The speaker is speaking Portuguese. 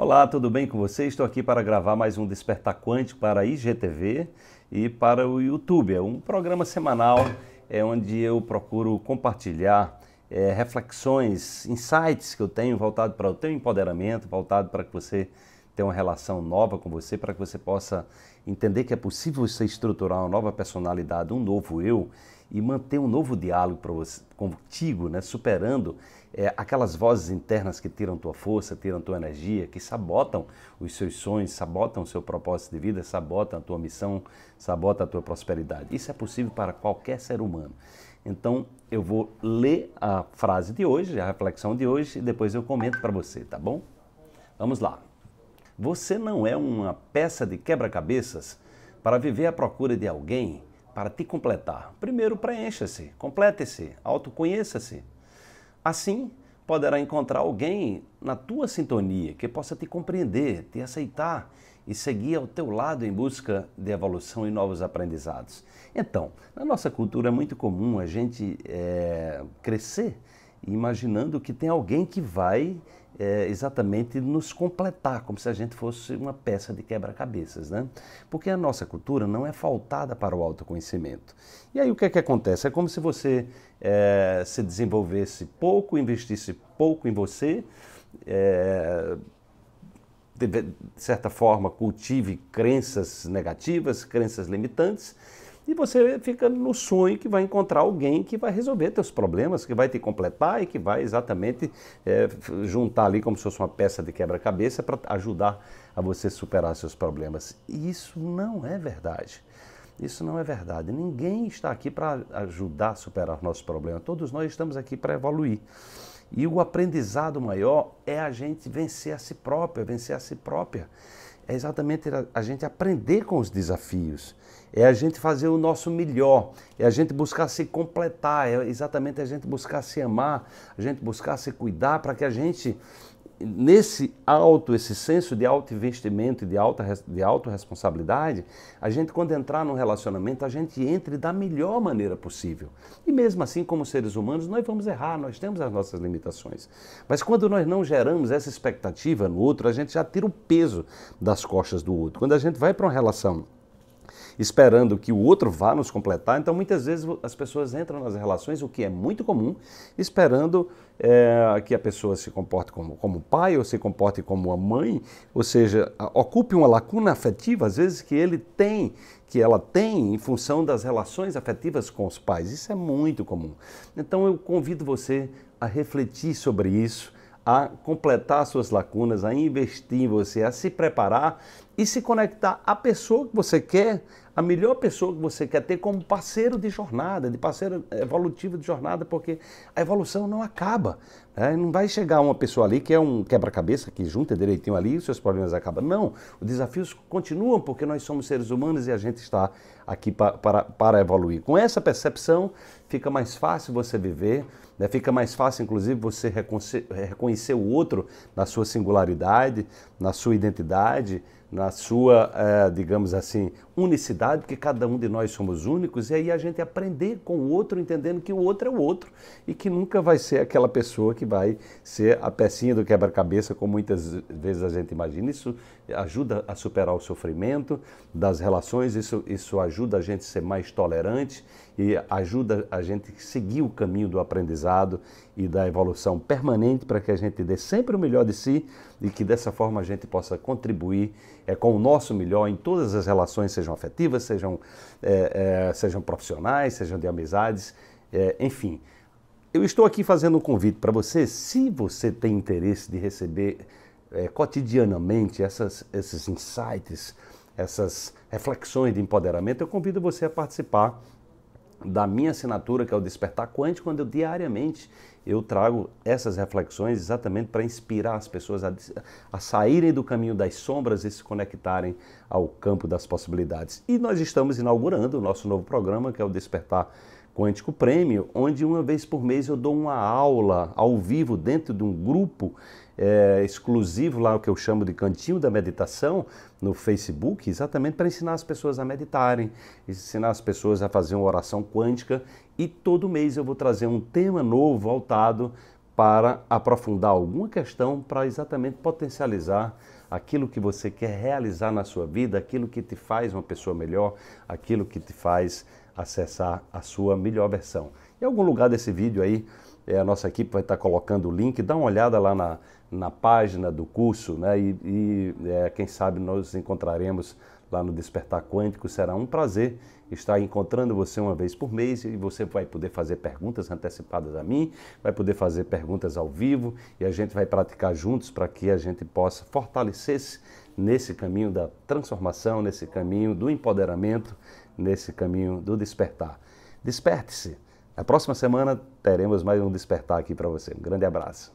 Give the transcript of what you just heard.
Olá, tudo bem com você? Estou aqui para gravar mais um Despertar Quântico para a IGTV e para o YouTube. É um programa semanal é onde eu procuro compartilhar é, reflexões, insights que eu tenho voltado para o teu empoderamento, voltado para que você ter uma relação nova com você, para que você possa entender que é possível você estruturar uma nova personalidade, um novo eu e manter um novo diálogo para você, contigo, né? superando é, aquelas vozes internas que tiram tua força, tiram tua energia, que sabotam os seus sonhos, sabotam o seu propósito de vida, sabotam a tua missão, sabotam a tua prosperidade. Isso é possível para qualquer ser humano. Então, eu vou ler a frase de hoje, a reflexão de hoje, e depois eu comento para você, tá bom? Vamos lá. Você não é uma peça de quebra-cabeças para viver à procura de alguém para te completar. Primeiro, preencha-se, complete-se, autoconheça-se. Assim, poderá encontrar alguém na tua sintonia que possa te compreender, te aceitar e seguir ao teu lado em busca de evolução e novos aprendizados. Então, na nossa cultura é muito comum a gente é, crescer imaginando que tem alguém que vai é, exatamente nos completar, como se a gente fosse uma peça de quebra-cabeças, né? Porque a nossa cultura não é faltada para o autoconhecimento. E aí o que é que acontece? É como se você é, se desenvolvesse pouco, investisse pouco em você, é, de certa forma cultive crenças negativas, crenças limitantes, e você fica no sonho que vai encontrar alguém que vai resolver teus problemas, que vai te completar e que vai exatamente é, juntar ali como se fosse uma peça de quebra-cabeça para ajudar a você superar seus problemas. E isso não é verdade. Isso não é verdade. Ninguém está aqui para ajudar a superar nossos problemas. Todos nós estamos aqui para evoluir. E o aprendizado maior é a gente vencer a si própria, vencer a si própria é exatamente a gente aprender com os desafios, é a gente fazer o nosso melhor, é a gente buscar se completar, é exatamente a gente buscar se amar, a gente buscar se cuidar para que a gente nesse alto, esse senso de alto investimento e de, alta, de responsabilidade a gente, quando entrar num relacionamento, a gente entre da melhor maneira possível. E mesmo assim, como seres humanos, nós vamos errar, nós temos as nossas limitações. Mas quando nós não geramos essa expectativa no outro, a gente já tira o peso das costas do outro. Quando a gente vai para uma relação esperando que o outro vá nos completar. Então, muitas vezes as pessoas entram nas relações, o que é muito comum, esperando é, que a pessoa se comporte como, como pai ou se comporte como a mãe, ou seja, ocupe uma lacuna afetiva, às vezes, que ele tem, que ela tem, em função das relações afetivas com os pais. Isso é muito comum. Então, eu convido você a refletir sobre isso a completar suas lacunas, a investir em você, a se preparar e se conectar à pessoa que você quer, a melhor pessoa que você quer ter como parceiro de jornada, de parceiro evolutivo de jornada, porque a evolução não acaba. Né? Não vai chegar uma pessoa ali que é um quebra-cabeça, que junta direitinho ali e os seus problemas acabam. Não, os desafios continuam porque nós somos seres humanos e a gente está aqui para, para, para evoluir. Com essa percepção, fica mais fácil você viver, né? fica mais fácil, inclusive, você reconhecer o outro na sua singularidade, na sua identidade, na sua, eh, digamos assim, unicidade, porque cada um de nós somos únicos, e aí a gente aprender com o outro, entendendo que o outro é o outro e que nunca vai ser aquela pessoa que vai ser a pecinha do quebra-cabeça, como muitas vezes a gente imagina. Isso ajuda a superar o sofrimento das relações, isso, isso ajuda a gente a ser mais tolerante e ajuda a gente a seguir o caminho do aprendizado e da evolução permanente para que a gente dê sempre o melhor de si e que dessa forma a gente possa contribuir é com o nosso melhor em todas as relações, sejam afetivas, sejam, é, é, sejam profissionais, sejam de amizades, é, enfim. Eu estou aqui fazendo um convite para você, se você tem interesse de receber é, cotidianamente essas, esses insights, essas reflexões de empoderamento, eu convido você a participar da minha assinatura, que é o Despertar Quântico, onde eu diariamente eu trago essas reflexões exatamente para inspirar as pessoas a, a, saírem do caminho das sombras e se conectarem ao campo das possibilidades. E nós estamos inaugurando o nosso novo programa, que é o Despertar Quântico Quântico Prêmio, onde uma vez por mês eu dou uma aula ao vivo dentro de um grupo é, exclusivo lá, o que eu chamo de Cantinho da Meditação, no Facebook, exatamente para ensinar as pessoas a meditarem, ensinar as pessoas a fazer uma oração quântica e todo mês eu vou trazer um tema novo voltado para aprofundar alguma questão para exatamente potencializar aquilo que você quer realizar na sua vida, aquilo que te faz uma pessoa melhor, aquilo que te faz acessar a sua melhor versão. Em algum lugar desse vídeo aí, é, a nossa equipe vai estar colocando o link, dá uma olhada lá na, na página do curso, né? E, e é, quem sabe nós nos encontraremos lá no Despertar Quântico. Será um prazer estar encontrando você uma vez por mês e você vai poder fazer perguntas antecipadas a mim, vai poder fazer perguntas ao vivo e a gente vai praticar juntos para que a gente possa fortalecer-se nesse caminho da transformação, nesse caminho do empoderamento nesse caminho do despertar. Desperte-se. Na próxima semana teremos mais um despertar aqui para você. Um grande abraço.